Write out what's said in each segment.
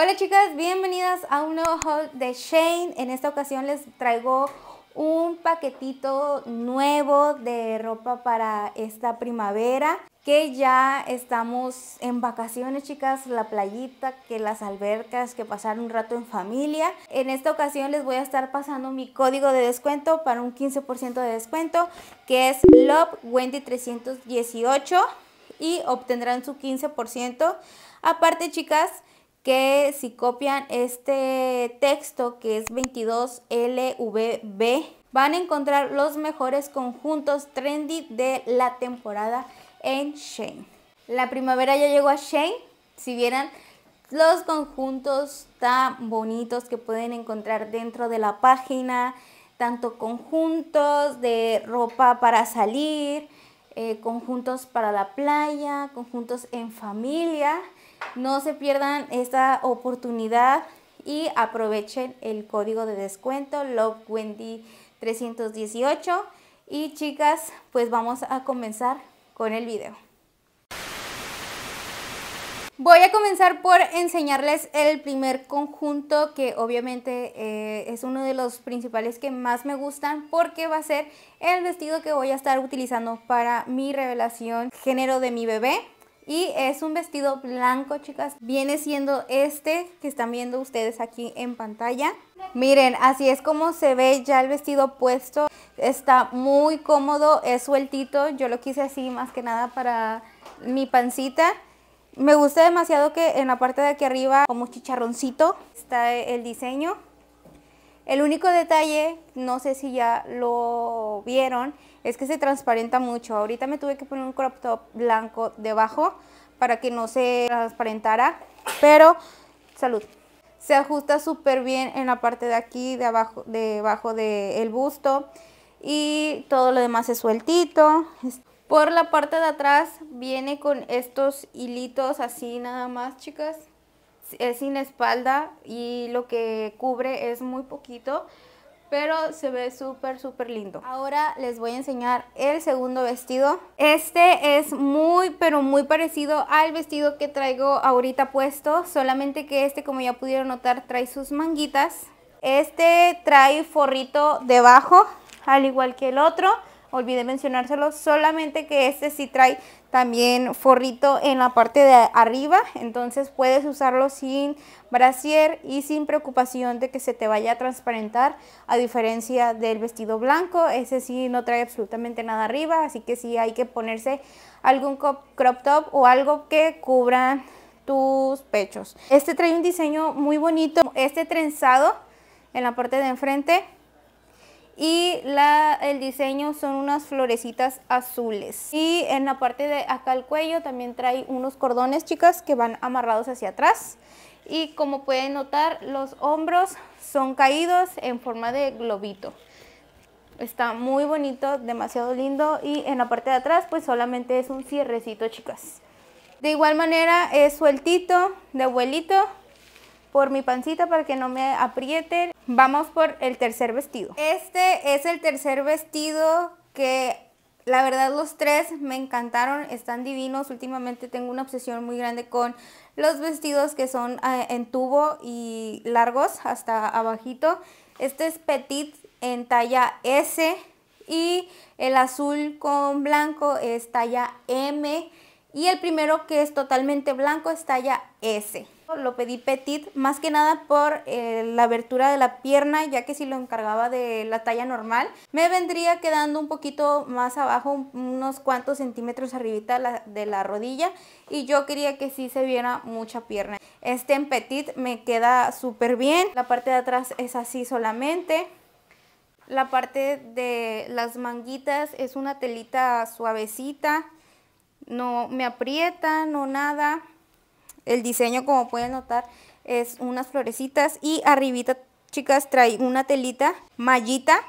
Hola chicas, bienvenidas a un nuevo haul de Shane. En esta ocasión les traigo un paquetito nuevo de ropa para esta primavera que ya estamos en vacaciones chicas, la playita, que las albercas, que pasar un rato en familia. En esta ocasión les voy a estar pasando mi código de descuento para un 15% de descuento que es LoveWendy318 y obtendrán su 15%. Aparte chicas, que si copian este texto que es 22LVB, van a encontrar los mejores conjuntos trendy de la temporada en Shane. La primavera ya llegó a Shane. Si vieran los conjuntos tan bonitos que pueden encontrar dentro de la página, tanto conjuntos de ropa para salir, eh, conjuntos para la playa, conjuntos en familia. No se pierdan esta oportunidad y aprovechen el código de descuento LoveWendy318. Y chicas, pues vamos a comenzar con el video. Voy a comenzar por enseñarles el primer conjunto que obviamente eh, es uno de los principales que más me gustan porque va a ser el vestido que voy a estar utilizando para mi revelación género de mi bebé. Y es un vestido blanco, chicas. Viene siendo este que están viendo ustedes aquí en pantalla. Miren, así es como se ve ya el vestido puesto. Está muy cómodo, es sueltito. Yo lo quise así más que nada para mi pancita. Me gusta demasiado que en la parte de aquí arriba, como chicharroncito, está el diseño. El único detalle, no sé si ya lo vieron, es que se transparenta mucho. Ahorita me tuve que poner un crop top blanco debajo para que no se transparentara, pero salud. Se ajusta súper bien en la parte de aquí, de abajo, debajo del busto y todo lo demás es sueltito. Por la parte de atrás viene con estos hilitos así nada más, chicas. Es sin espalda y lo que cubre es muy poquito pero se ve súper, súper lindo. Ahora les voy a enseñar el segundo vestido. Este es muy, pero muy parecido al vestido que traigo ahorita puesto, solamente que este, como ya pudieron notar, trae sus manguitas. Este trae forrito debajo, al igual que el otro olvidé mencionárselo, solamente que este sí trae también forrito en la parte de arriba, entonces puedes usarlo sin brasier y sin preocupación de que se te vaya a transparentar, a diferencia del vestido blanco, ese sí no trae absolutamente nada arriba, así que sí hay que ponerse algún crop top o algo que cubra tus pechos. Este trae un diseño muy bonito, este trenzado en la parte de enfrente y el diseño son unas florecitas azules. Y en la parte de acá el cuello también trae unos cordones, chicas, que van amarrados hacia atrás. Y como pueden notar, los hombros son caídos en forma de globito. Está muy bonito, demasiado lindo y en la parte de atrás pues solamente es un cierrecito, chicas. De igual manera es sueltito, de abuelito por mi pancita para que no me aprieten. Vamos por el tercer vestido. Este es el tercer vestido que la verdad los tres me encantaron, están divinos. Últimamente tengo una obsesión muy grande con los vestidos que son eh, en tubo y largos hasta abajito. Este es petit en talla S y el azul con blanco es talla M y el primero que es totalmente blanco es talla S. Lo pedí petit, más que nada por eh, la abertura de la pierna, ya que si lo encargaba de la talla normal, me vendría quedando un poquito más abajo, unos cuantos centímetros arribita de la rodilla, y yo quería que sí se viera mucha pierna. Este en petit me queda súper bien, la parte de atrás es así solamente. La parte de las manguitas es una telita suavecita, no me aprieta, no nada. El diseño, como pueden notar, es unas florecitas y arribita, chicas, trae una telita, mallita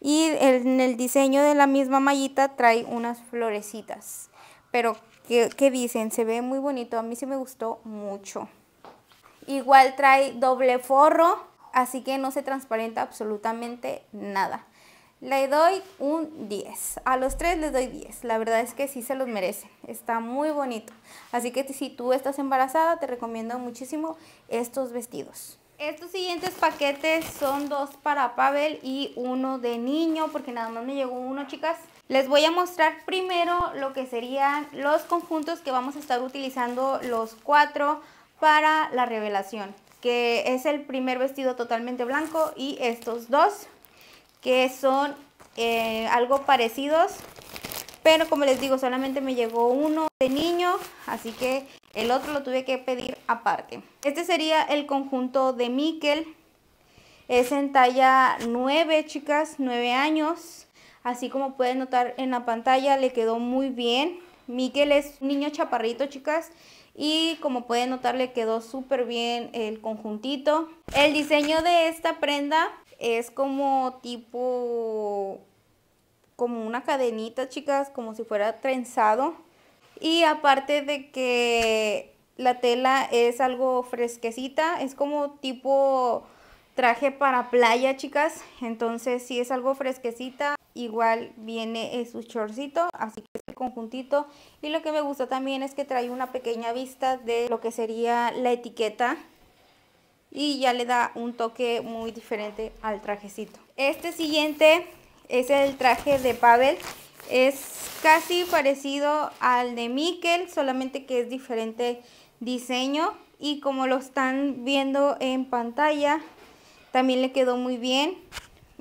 y en el diseño de la misma mallita trae unas florecitas. Pero, ¿qué, ¿qué, dicen? Se ve muy bonito, a mí sí me gustó mucho. Igual trae doble forro, así que no se transparenta absolutamente nada. Le doy un 10. A los tres les doy 10. La verdad es que sí se los merece, Está muy bonito. Así que si tú estás embarazada, te recomiendo muchísimo estos vestidos. Estos siguientes paquetes son dos para Pavel y uno de niño, porque nada más me llegó uno, chicas. Les voy a mostrar primero lo que serían los conjuntos que vamos a estar utilizando los cuatro para la revelación, que es el primer vestido totalmente blanco y estos dos que son eh, algo parecidos. Pero como les digo, solamente me llegó uno de niño, así que el otro lo tuve que pedir aparte. Este sería el conjunto de Miquel. Es en talla 9, chicas, 9 años. Así como pueden notar en la pantalla, le quedó muy bien. Miquel es un niño chaparrito, chicas. Y como pueden notar, le quedó súper bien el conjuntito. El diseño de esta prenda es como tipo, como una cadenita, chicas, como si fuera trenzado. Y aparte de que la tela es algo fresquecita, es como tipo traje para playa, chicas. Entonces, si es algo fresquecita, igual viene su chorcito así que es el conjuntito. Y lo que me gusta también es que trae una pequeña vista de lo que sería la etiqueta y ya le da un toque muy diferente al trajecito. Este siguiente es el traje de Pavel. Es casi parecido al de Mikel, solamente que es diferente diseño. Y como lo están viendo en pantalla, también le quedó muy bien.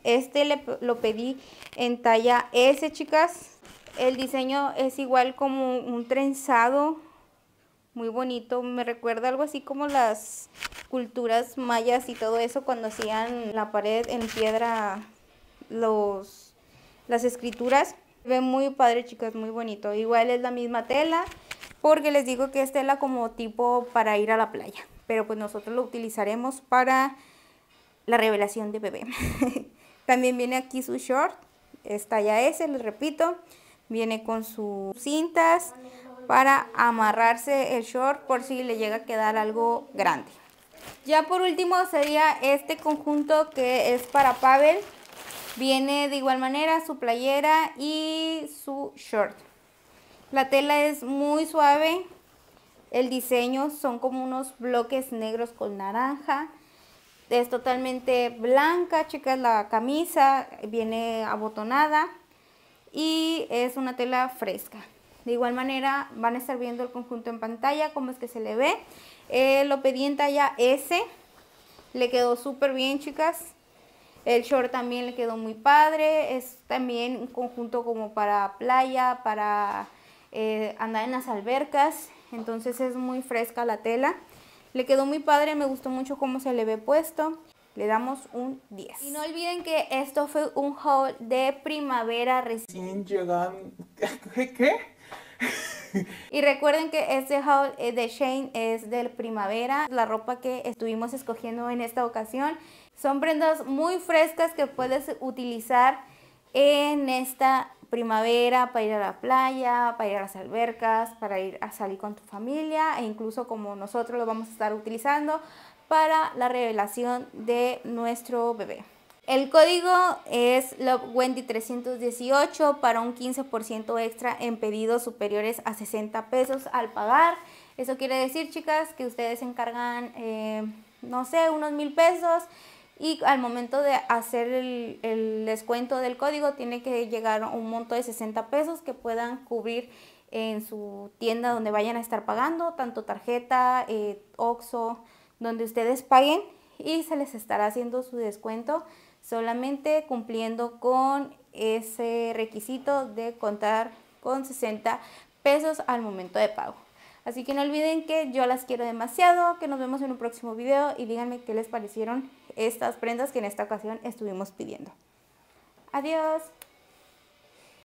Este le, lo pedí en talla S, chicas. El diseño es igual como un trenzado muy bonito. Me recuerda algo así como las culturas mayas y todo eso cuando hacían la pared en piedra los, las escrituras. Ve muy padre, chicas, muy bonito. Igual es la misma tela, porque les digo que es tela como tipo para ir a la playa. Pero pues nosotros lo utilizaremos para la revelación de bebé. También viene aquí su short, está ya es les repito. Viene con sus cintas, para amarrarse el short por si le llega a quedar algo grande. Ya por último sería este conjunto que es para Pavel. Viene de igual manera su playera y su short. La tela es muy suave. El diseño son como unos bloques negros con naranja. Es totalmente blanca, chicas, la camisa viene abotonada y es una tela fresca. De igual manera van a estar viendo el conjunto en pantalla, cómo es que se le ve. lo pedí en talla S, le quedó súper bien chicas. El short también le quedó muy padre, es también un conjunto como para playa, para eh, andar en las albercas, entonces es muy fresca la tela. Le quedó muy padre, me gustó mucho cómo se le ve puesto. Le damos un 10. Y no olviden que esto fue un haul de primavera recién llegando. ¿Qué? y recuerden que este haul de Shane es del primavera, la ropa que estuvimos escogiendo en esta ocasión. Son prendas muy frescas que puedes utilizar en esta primavera para ir a la playa, para ir a las albercas, para ir a salir con tu familia e incluso como nosotros lo vamos a estar utilizando para la revelación de nuestro bebé. El código es LoveWendy318 para un 15% extra en pedidos superiores a 60 pesos al pagar. Eso quiere decir, chicas, que ustedes encargan, eh, no sé, unos mil pesos y al momento de hacer el, descuento del código tiene que llegar un monto de 60 pesos que puedan cubrir en su tienda donde vayan a estar pagando, tanto tarjeta, eh, OXO, donde ustedes paguen y se les estará haciendo su descuento solamente cumpliendo con ese requisito de contar con 60 pesos al momento de pago. Así que no olviden que yo las quiero demasiado, que nos vemos en un próximo video y díganme qué les parecieron estas prendas que en esta ocasión estuvimos pidiendo. Adiós.